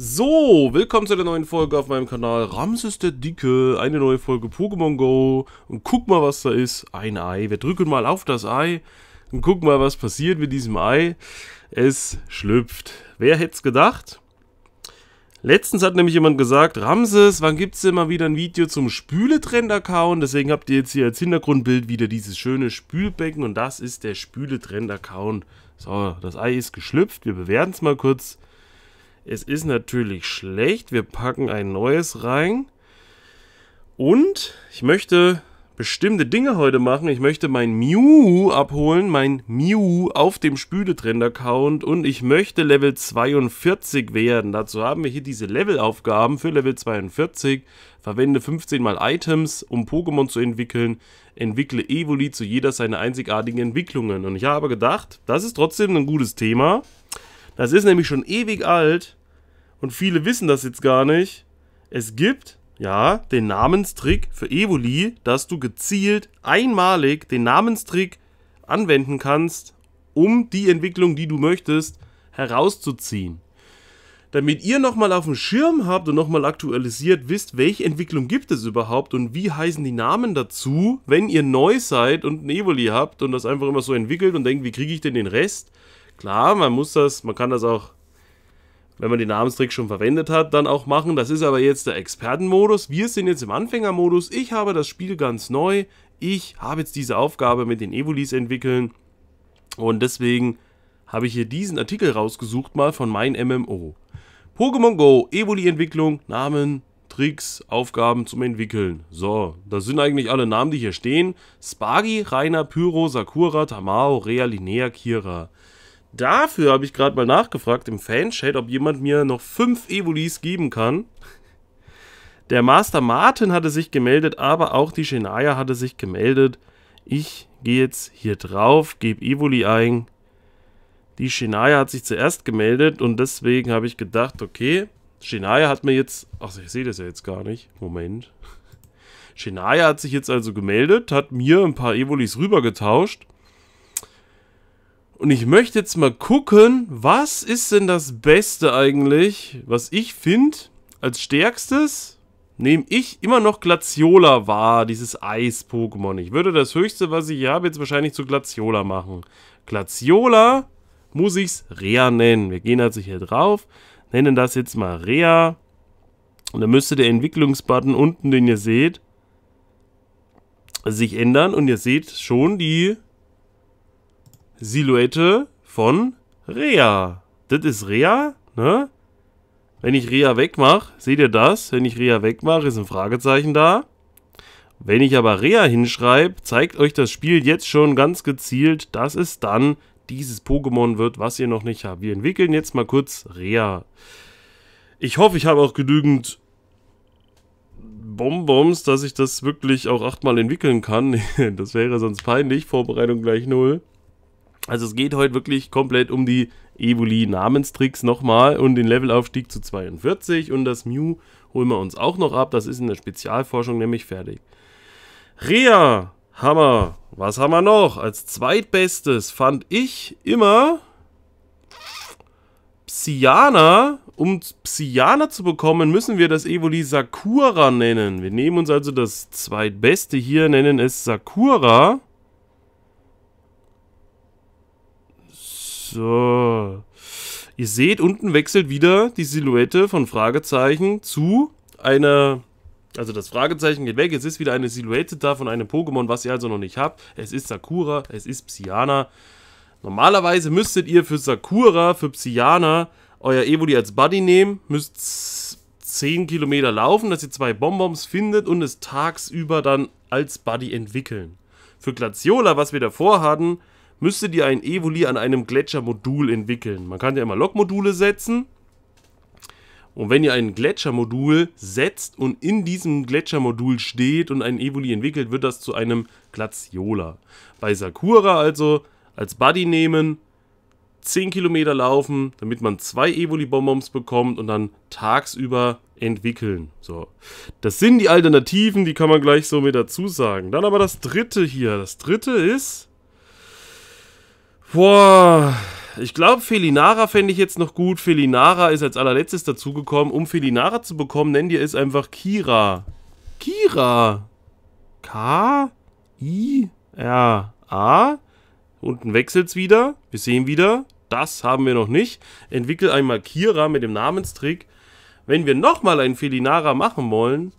So, willkommen zu der neuen Folge auf meinem Kanal Ramses der Dicke, eine neue Folge Pokémon Go und guck mal was da ist, ein Ei, wir drücken mal auf das Ei und gucken mal was passiert mit diesem Ei, es schlüpft, wer hätte es gedacht? Letztens hat nämlich jemand gesagt, Ramses, wann gibt's denn mal wieder ein Video zum Spületrend-Account, deswegen habt ihr jetzt hier als Hintergrundbild wieder dieses schöne Spülbecken und das ist der Spületrend-Account. So, das Ei ist geschlüpft, wir bewerten es mal kurz. Es ist natürlich schlecht. Wir packen ein neues rein. Und ich möchte bestimmte Dinge heute machen. Ich möchte mein Mew abholen, mein Mew auf dem Spületrend-Account und ich möchte Level 42 werden. Dazu haben wir hier diese Levelaufgaben für Level 42. Verwende 15 mal Items, um Pokémon zu entwickeln. Entwickle Evoli zu jeder seiner einzigartigen Entwicklungen. Und ich habe gedacht, das ist trotzdem ein gutes Thema. Das ist nämlich schon ewig alt und viele wissen das jetzt gar nicht, es gibt ja den Namenstrick für Evoli, dass du gezielt einmalig den Namenstrick anwenden kannst, um die Entwicklung, die du möchtest, herauszuziehen. Damit ihr nochmal auf dem Schirm habt und nochmal aktualisiert wisst, welche Entwicklung gibt es überhaupt und wie heißen die Namen dazu, wenn ihr neu seid und ein Evoli habt und das einfach immer so entwickelt und denkt, wie kriege ich denn den Rest? Klar, man muss das, man kann das auch wenn man den Namenstrick schon verwendet hat, dann auch machen. Das ist aber jetzt der Expertenmodus. Wir sind jetzt im Anfängermodus. Ich habe das Spiel ganz neu. Ich habe jetzt diese Aufgabe mit den Evolis entwickeln. Und deswegen habe ich hier diesen Artikel rausgesucht mal von mein MMO. Pokémon Go, Evoli-Entwicklung, Namen, Tricks, Aufgaben zum Entwickeln. So, das sind eigentlich alle Namen, die hier stehen. Spagi, Rainer, Pyro, Sakura, Tamao, Rea, Linea, Kira. Dafür habe ich gerade mal nachgefragt im Fanchat, ob jemand mir noch fünf Evolis geben kann. Der Master Martin hatte sich gemeldet, aber auch die Shenaya hatte sich gemeldet. Ich gehe jetzt hier drauf, gebe Evoli ein. Die Shenaya hat sich zuerst gemeldet und deswegen habe ich gedacht, okay, Shenaya hat mir jetzt... Achso, ich sehe das ja jetzt gar nicht. Moment. Shenaya hat sich jetzt also gemeldet, hat mir ein paar Evolis rübergetauscht. Und ich möchte jetzt mal gucken, was ist denn das Beste eigentlich, was ich finde, als stärkstes, nehme ich immer noch Glaciola wahr, dieses Eis-Pokémon. Ich würde das höchste, was ich habe, jetzt wahrscheinlich zu Glaciola machen. Glaciola muss ich's Rea nennen. Wir gehen also hier drauf, nennen das jetzt mal Rea. Und dann müsste der Entwicklungsbutton unten, den ihr seht, sich ändern. Und ihr seht schon die Silhouette von Rea. Das ist Rea, ne? Wenn ich Rea wegmache, seht ihr das? Wenn ich Rea wegmache, ist ein Fragezeichen da. Wenn ich aber Rea hinschreibe, zeigt euch das Spiel jetzt schon ganz gezielt, dass es dann dieses Pokémon wird, was ihr noch nicht habt. Wir entwickeln jetzt mal kurz Rea. Ich hoffe, ich habe auch genügend Bonbons, dass ich das wirklich auch achtmal entwickeln kann. das wäre sonst peinlich. Vorbereitung gleich null. Also es geht heute wirklich komplett um die Evoli-Namenstricks nochmal und den Levelaufstieg zu 42 und das Mew holen wir uns auch noch ab. Das ist in der Spezialforschung nämlich fertig. Rea, Hammer. Was haben wir noch? Als zweitbestes fand ich immer Psyana. Um Psyana zu bekommen, müssen wir das Evoli Sakura nennen. Wir nehmen uns also das zweitbeste hier, nennen es Sakura. So. Ihr seht, unten wechselt wieder die Silhouette von Fragezeichen zu einer... Also das Fragezeichen geht weg, es ist wieder eine Silhouette da von einem Pokémon, was ihr also noch nicht habt. Es ist Sakura, es ist Psyana. Normalerweise müsstet ihr für Sakura, für Psyana, euer Evoli als Buddy nehmen, müsst 10 Kilometer laufen, dass ihr zwei Bonbons findet und es tagsüber dann als Buddy entwickeln. Für Glaciola, was wir davor hatten, müsstet ihr ein Evoli an einem Gletschermodul entwickeln. Man kann ja immer Lokmodule setzen. Und wenn ihr ein Gletschermodul setzt und in diesem Gletschermodul steht und ein Evoli entwickelt, wird das zu einem Glaciola. Bei Sakura also als Buddy nehmen, 10 Kilometer laufen, damit man zwei Evoli-Bonbons bekommt und dann tagsüber entwickeln. So. Das sind die Alternativen, die kann man gleich so mit dazu sagen. Dann aber das dritte hier. Das dritte ist Boah, ich glaube, Felinara fände ich jetzt noch gut. Felinara ist als allerletztes dazugekommen. Um Felinara zu bekommen, nennt ihr es einfach Kira. Kira. K. I. R. A. Unten wechselt es wieder. Wir sehen wieder. Das haben wir noch nicht. Entwickel einmal Kira mit dem Namenstrick. Wenn wir nochmal einen Felinara machen wollen,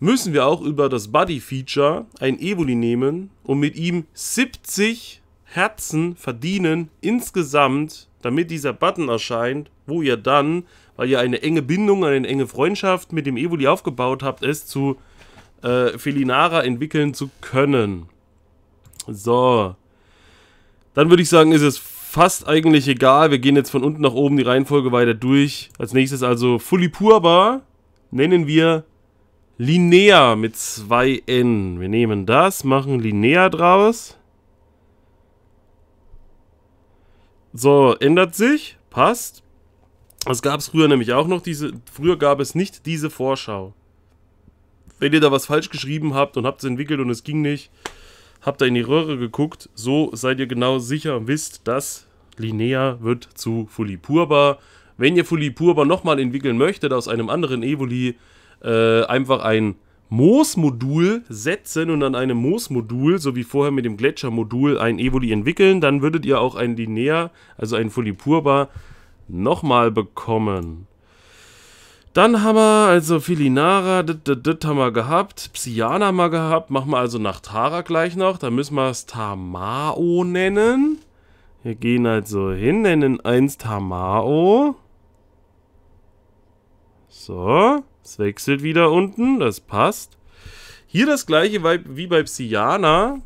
müssen wir auch über das Buddy-Feature ein Evoli nehmen und mit ihm 70 Herzen verdienen insgesamt, damit dieser Button erscheint, wo ihr dann, weil ihr eine enge Bindung, eine enge Freundschaft mit dem Evoli aufgebaut habt, es zu äh, Felinara entwickeln zu können. So. Dann würde ich sagen, ist es fast eigentlich egal. Wir gehen jetzt von unten nach oben die Reihenfolge weiter durch. Als nächstes also Fully Purba nennen wir Linea mit 2N. Wir nehmen das, machen Linea draus. So, ändert sich, passt. Das gab es früher nämlich auch noch, diese, früher gab es nicht diese Vorschau. Wenn ihr da was falsch geschrieben habt und habt es entwickelt und es ging nicht, habt da in die Röhre geguckt, so seid ihr genau sicher und wisst, dass Linnea wird zu Fulipurba. Wenn ihr Fulipurba nochmal entwickeln möchtet aus einem anderen Evoli, äh, einfach ein Moosmodul setzen und an einem Moosmodul, so wie vorher mit dem Gletschermodul, ein Evoli entwickeln, dann würdet ihr auch ein Linear, also ein Fulipurba, nochmal bekommen. Dann haben wir also Filinara, das haben wir gehabt, Psyana haben wir gehabt, machen wir also nach Tara gleich noch, dann müssen wir es Tamao nennen. Wir gehen also hin, nennen eins Tamao. So. Es wechselt wieder unten, das passt. Hier das gleiche wie bei Psyana.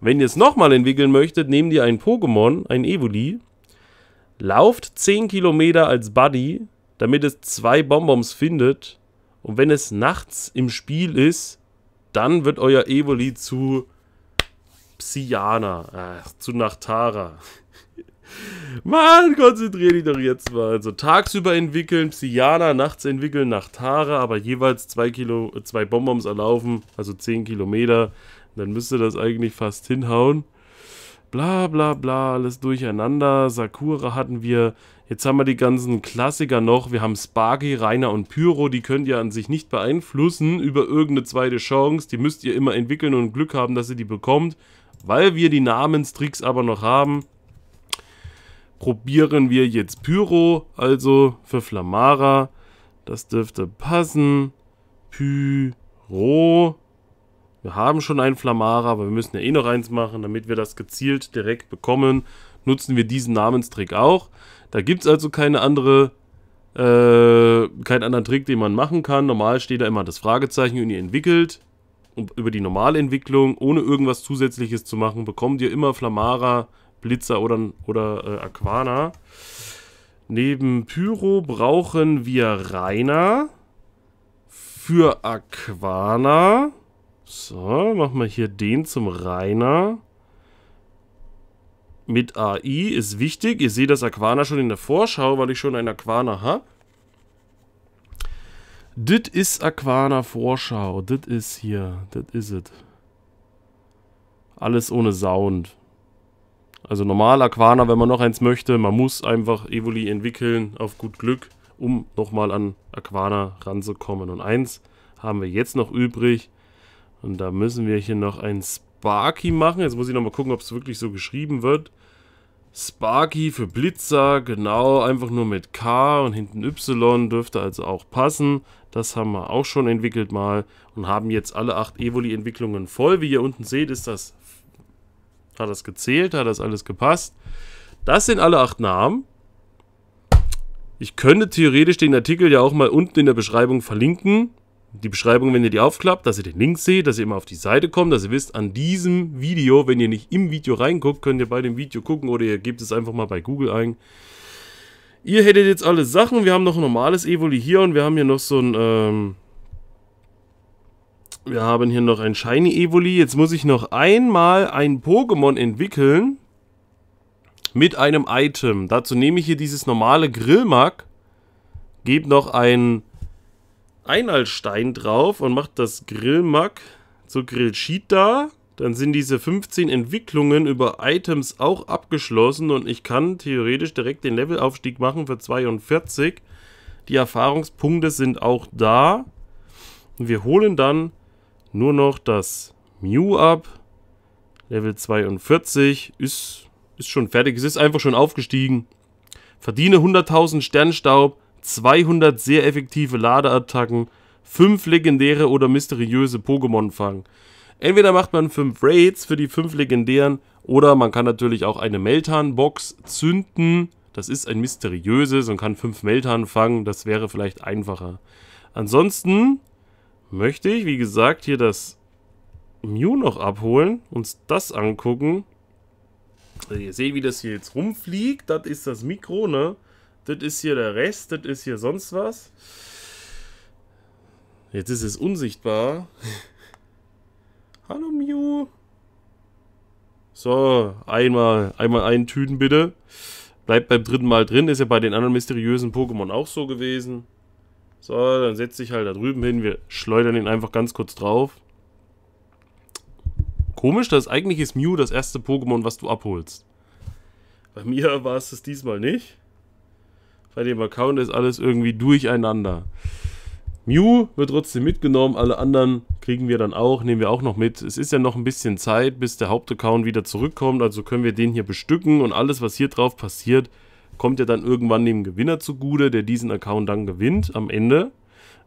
Wenn ihr es nochmal entwickeln möchtet, nehmt ihr ein Pokémon, ein Evoli, lauft 10 Kilometer als Buddy, damit es zwei Bonbons findet. Und wenn es nachts im Spiel ist, dann wird euer Evoli zu Psyana, äh, zu Nachtara. Mann, konzentrier dich doch jetzt mal. Also tagsüber entwickeln, Psyana, nachts entwickeln, Nachtara, aber jeweils zwei, Kilo, zwei Bonbons erlaufen, also 10 Kilometer. Dann müsste das eigentlich fast hinhauen. Bla bla bla, alles durcheinander. Sakura hatten wir. Jetzt haben wir die ganzen Klassiker noch. Wir haben Sparky, Rainer und Pyro. Die könnt ihr an sich nicht beeinflussen über irgendeine zweite Chance. Die müsst ihr immer entwickeln und Glück haben, dass ihr die bekommt. Weil wir die Namenstricks aber noch haben, probieren wir jetzt Pyro, also für Flamara. Das dürfte passen. Pyro. Wir haben schon einen Flamara, aber wir müssen ja eh noch eins machen, damit wir das gezielt direkt bekommen. Nutzen wir diesen Namenstrick auch. Da gibt es also keine andere, äh, keinen anderen Trick, den man machen kann. Normal steht da immer das Fragezeichen und ihr entwickelt. Und über die Normalentwicklung, ohne irgendwas zusätzliches zu machen, bekommt ihr immer Flamara Blitzer oder, oder äh, Aquana. Neben Pyro brauchen wir Rainer. Für Aquana. So, machen wir hier den zum Rainer. Mit AI ist wichtig. Ihr seht das Aquana schon in der Vorschau, weil ich schon ein Aquana habe. Dit ist Aquana Vorschau. Dit ist hier. Dit is it. Alles ohne Sound. Also normal Aquana, wenn man noch eins möchte. Man muss einfach Evoli entwickeln auf gut Glück, um nochmal an Aquana ranzukommen. Und eins haben wir jetzt noch übrig. Und da müssen wir hier noch ein Sparky machen. Jetzt muss ich nochmal gucken, ob es wirklich so geschrieben wird. Sparky für Blitzer, genau, einfach nur mit K und hinten Y dürfte also auch passen. Das haben wir auch schon entwickelt mal und haben jetzt alle acht Evoli-Entwicklungen voll. Wie ihr unten seht, ist das hat das gezählt? Hat das alles gepasst? Das sind alle acht Namen. Ich könnte theoretisch den Artikel ja auch mal unten in der Beschreibung verlinken. Die Beschreibung, wenn ihr die aufklappt, dass ihr den Link seht, dass ihr immer auf die Seite kommt, dass ihr wisst, an diesem Video, wenn ihr nicht im Video reinguckt, könnt ihr bei dem Video gucken oder ihr gebt es einfach mal bei Google ein. Ihr hättet jetzt alle Sachen. Wir haben noch ein normales Evoli hier und wir haben hier noch so ein ähm, wir haben hier noch ein Shiny Evoli. Jetzt muss ich noch einmal ein Pokémon entwickeln. Mit einem Item. Dazu nehme ich hier dieses normale Grillmark. Gebe noch einen Einalstein drauf und mache das Grillmark zu Grillchita. Dann sind diese 15 Entwicklungen über Items auch abgeschlossen und ich kann theoretisch direkt den Levelaufstieg machen für 42. Die Erfahrungspunkte sind auch da. Und wir holen dann nur noch das Mew ab. Level 42 ist, ist schon fertig. Es ist einfach schon aufgestiegen. Verdiene 100.000 Sternstaub, 200 sehr effektive Ladeattacken, 5 legendäre oder mysteriöse Pokémon fangen. Entweder macht man 5 Raids für die 5 legendären oder man kann natürlich auch eine Meltan-Box zünden. Das ist ein mysteriöses und kann 5 Meltan fangen. Das wäre vielleicht einfacher. Ansonsten möchte ich, wie gesagt, hier das Mew noch abholen, uns das angucken. Also ihr seht, wie das hier jetzt rumfliegt. Das ist das Mikro, ne? Das ist hier der Rest, das ist hier sonst was. Jetzt ist es unsichtbar. Hallo Mew. So, einmal, einmal einen Tüten bitte. Bleibt beim dritten Mal drin, ist ja bei den anderen mysteriösen Pokémon auch so gewesen. So, dann setze ich halt da drüben hin. Wir schleudern ihn einfach ganz kurz drauf. Komisch, dass eigentlich ist Mew das erste Pokémon, was du abholst. Bei mir war es das diesmal nicht. Bei dem Account ist alles irgendwie durcheinander. Mew wird trotzdem mitgenommen, alle anderen kriegen wir dann auch, nehmen wir auch noch mit. Es ist ja noch ein bisschen Zeit, bis der Hauptaccount wieder zurückkommt, also können wir den hier bestücken und alles, was hier drauf passiert, kommt ja dann irgendwann dem Gewinner zugute, der diesen Account dann gewinnt am Ende,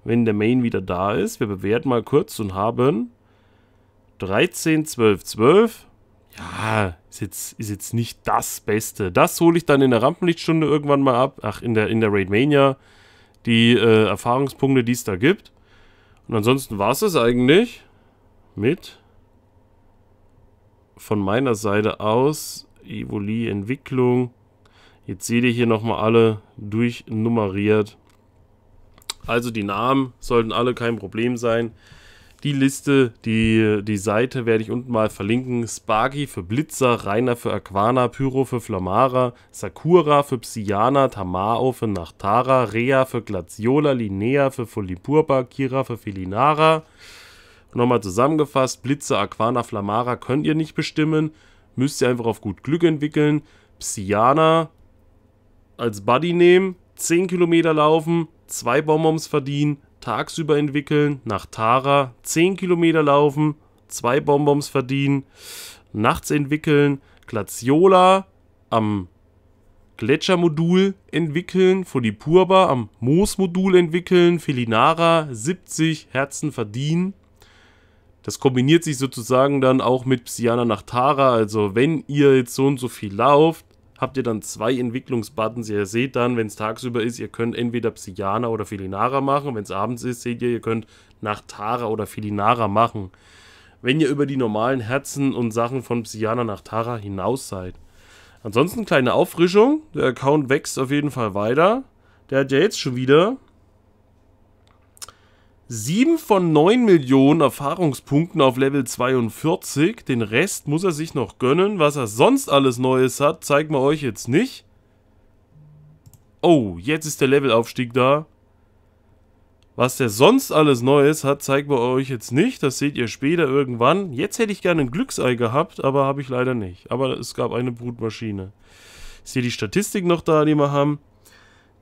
wenn der Main wieder da ist. Wir bewerten mal kurz und haben 13, 12, 12. Ja, ist jetzt, ist jetzt nicht das Beste. Das hole ich dann in der Rampenlichtstunde irgendwann mal ab. Ach, in der, in der Raidmania. Die äh, Erfahrungspunkte, die es da gibt. Und ansonsten war es das eigentlich mit von meiner Seite aus Evoli Entwicklung Jetzt seht ihr hier nochmal alle durchnummeriert. Also die Namen sollten alle kein Problem sein. Die Liste, die, die Seite werde ich unten mal verlinken. Sparky für Blitzer, Rainer für Aquana, Pyro für Flamara, Sakura für Psyana, Tamao für Nachtara, Rea für Glaciola, Linnea für Fulipurba, Kira für Felinara. Nochmal zusammengefasst, Blitzer, Aquana, Flamara könnt ihr nicht bestimmen. Müsst ihr einfach auf gut Glück entwickeln. Psyana als Buddy nehmen, 10 Kilometer laufen, zwei Bonbons verdienen, tagsüber entwickeln, nach Tara, 10 Kilometer laufen, zwei Bonbons verdienen, nachts entwickeln, Glaciola am Gletschermodul entwickeln, Folipurba am Moosmodul entwickeln, Felinara 70 Herzen verdienen. Das kombiniert sich sozusagen dann auch mit Psyana nach Tara. Also wenn ihr jetzt so und so viel lauft, habt ihr dann zwei Entwicklungsbuttons. Ihr seht dann, wenn es tagsüber ist, ihr könnt entweder Psyana oder Felinara machen. Wenn es abends ist, seht ihr, ihr könnt Nachtara oder Felinara machen. Wenn ihr über die normalen Herzen und Sachen von Psyana nach Tara hinaus seid. Ansonsten kleine Auffrischung. Der Account wächst auf jeden Fall weiter. Der hat ja jetzt schon wieder 7 von 9 Millionen Erfahrungspunkten auf Level 42. Den Rest muss er sich noch gönnen. Was er sonst alles Neues hat, zeigen wir euch jetzt nicht. Oh, jetzt ist der Levelaufstieg da. Was der sonst alles Neues hat, zeigen wir euch jetzt nicht. Das seht ihr später irgendwann. Jetzt hätte ich gerne ein Glücksei gehabt, aber habe ich leider nicht. Aber es gab eine Brutmaschine. Ist hier die Statistik noch da, die wir haben?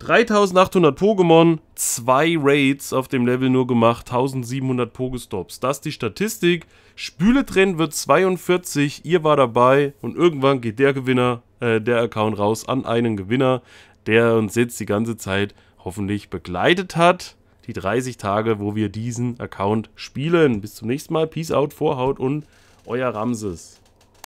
3800 Pokémon, zwei Raids auf dem Level nur gemacht, 1700 Pokestops. Das ist die Statistik. Spületrenn wird 42, ihr war dabei und irgendwann geht der Gewinner, äh, der Account raus an einen Gewinner, der uns jetzt die ganze Zeit hoffentlich begleitet hat. Die 30 Tage, wo wir diesen Account spielen. Bis zum nächsten Mal. Peace out, Vorhaut und euer Ramses.